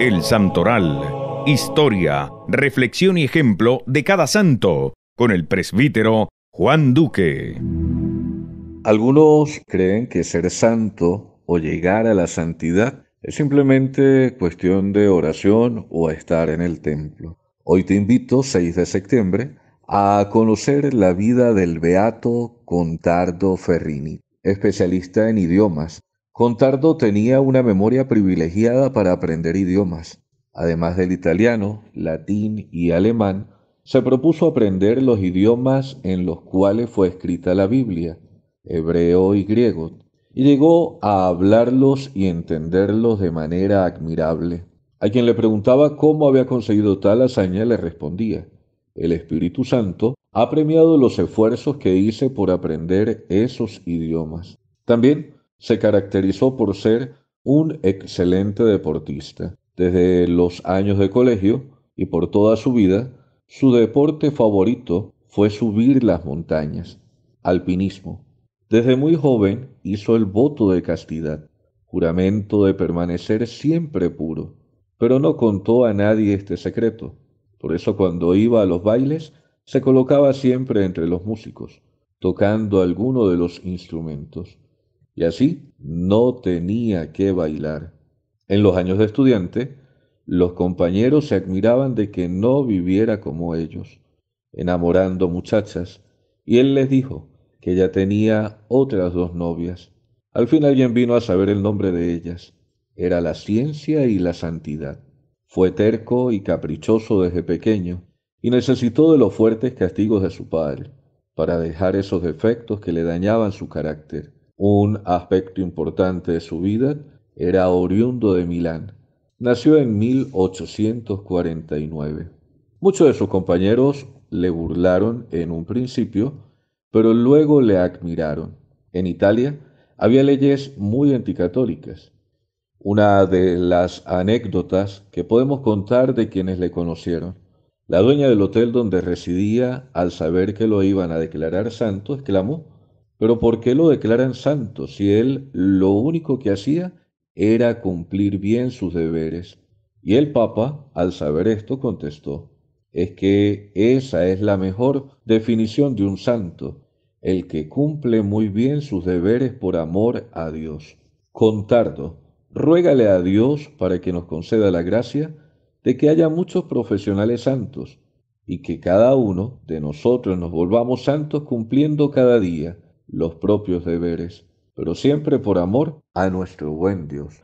El Santoral. Historia, reflexión y ejemplo de cada santo, con el presbítero Juan Duque. Algunos creen que ser santo o llegar a la santidad es simplemente cuestión de oración o estar en el templo. Hoy te invito, 6 de septiembre, a conocer la vida del beato Contardo Ferrini especialista en idiomas. Contardo tenía una memoria privilegiada para aprender idiomas. Además del italiano, latín y alemán, se propuso aprender los idiomas en los cuales fue escrita la Biblia, hebreo y griego, y llegó a hablarlos y entenderlos de manera admirable. A quien le preguntaba cómo había conseguido tal hazaña le respondía, el Espíritu Santo, ha premiado los esfuerzos que hice por aprender esos idiomas. También se caracterizó por ser un excelente deportista. Desde los años de colegio y por toda su vida, su deporte favorito fue subir las montañas, alpinismo. Desde muy joven hizo el voto de castidad, juramento de permanecer siempre puro, pero no contó a nadie este secreto. Por eso cuando iba a los bailes se colocaba siempre entre los músicos, tocando alguno de los instrumentos, y así no tenía que bailar. En los años de estudiante, los compañeros se admiraban de que no viviera como ellos, enamorando muchachas, y él les dijo que ya tenía otras dos novias. Al fin alguien vino a saber el nombre de ellas. Era la ciencia y la santidad. Fue terco y caprichoso desde pequeño y necesitó de los fuertes castigos de su padre para dejar esos defectos que le dañaban su carácter. Un aspecto importante de su vida era oriundo de Milán. Nació en 1849. Muchos de sus compañeros le burlaron en un principio, pero luego le admiraron. En Italia había leyes muy anticatólicas una de las anécdotas que podemos contar de quienes le conocieron. La dueña del hotel donde residía, al saber que lo iban a declarar santo, exclamó, pero ¿por qué lo declaran santo si él lo único que hacía era cumplir bien sus deberes? Y el Papa, al saber esto, contestó, es que esa es la mejor definición de un santo, el que cumple muy bien sus deberes por amor a Dios. Contardo ruégale a Dios para que nos conceda la gracia de que haya muchos profesionales santos y que cada uno de nosotros nos volvamos santos cumpliendo cada día los propios deberes, pero siempre por amor a nuestro buen Dios.